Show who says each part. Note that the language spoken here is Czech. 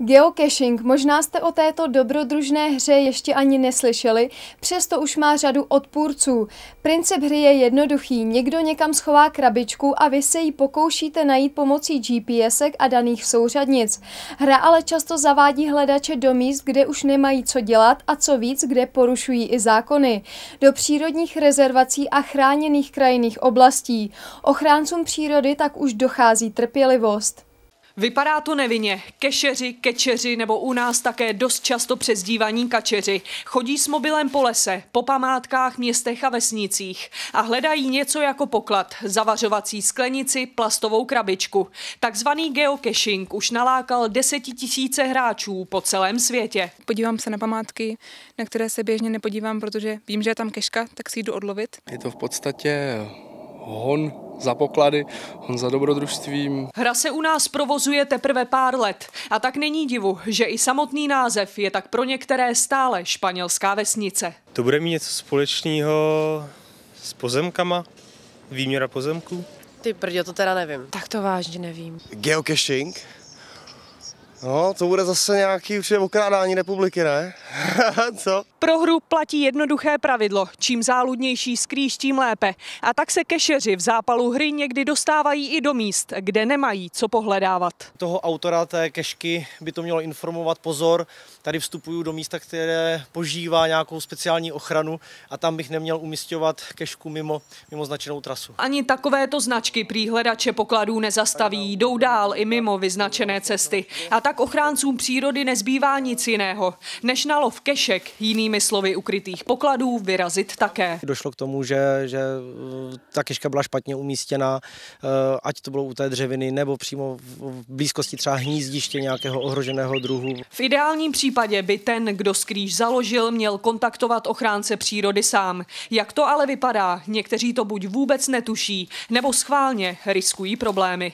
Speaker 1: Geocaching, možná jste o této dobrodružné hře ještě ani neslyšeli, přesto už má řadu odpůrců. Princip hry je jednoduchý, někdo někam schová krabičku a vy se ji pokoušíte najít pomocí GPSek a daných souřadnic. Hra ale často zavádí hledače do míst, kde už nemají co dělat a co víc, kde porušují i zákony. Do přírodních rezervací a chráněných krajinných oblastí. Ochráncům přírody tak už dochází trpělivost.
Speaker 2: Vypadá to nevinně. Kešeři, kečeři nebo u nás také dost často přezdívaní kačeři. Chodí s mobilem po lese, po památkách, městech a vesnicích a hledají něco jako poklad, zavařovací sklenici, plastovou krabičku. Takzvaný geocaching už nalákal desetitisíce hráčů po celém světě. Podívám se na památky, na které se běžně nepodívám, protože vím, že je tam keška, tak si jdu odlovit.
Speaker 3: Je to v podstatě hon za poklady, on za dobrodružstvím.
Speaker 2: Hra se u nás provozuje teprve pár let a tak není divu, že i samotný název je tak pro některé stále španělská vesnice.
Speaker 3: To bude mít něco společného s pozemkama, výměra pozemků.
Speaker 2: Ty prdě, to teda nevím. Tak to vážně nevím.
Speaker 3: Geocaching? No, to bude zase nějaký určitě okrádání republiky, ne?
Speaker 2: Co? Pro hru platí jednoduché pravidlo. Čím záludnější skrýš, tím lépe. A tak se kešeři v zápalu hry někdy dostávají i do míst, kde nemají co pohledávat.
Speaker 3: Toho autora té kešky by to mělo informovat pozor. Tady vstupuju do místa, které požívá nějakou speciální ochranu a tam bych neměl umistovat kešku mimo, mimo značenou trasu.
Speaker 2: Ani takovéto značky příhledače pokladů nezastaví, jdou dál i mimo vyznačené cesty. A tak ochráncům přírody nezbývá nic jiného, než na Rudolf Kešek, jinými slovy ukrytých pokladů, vyrazit také.
Speaker 3: Došlo k tomu, že, že eh, ta keška byla špatně umístěna, eh, ať to bylo u té dřeviny nebo přímo v blízkosti třeba hnízdiště nějakého ohroženého druhu.
Speaker 2: V ideálním případě by ten, kdo skrýž založil, měl kontaktovat ochránce přírody sám. Jak to ale vypadá? Někteří to buď vůbec netuší, nebo schválně riskují problémy.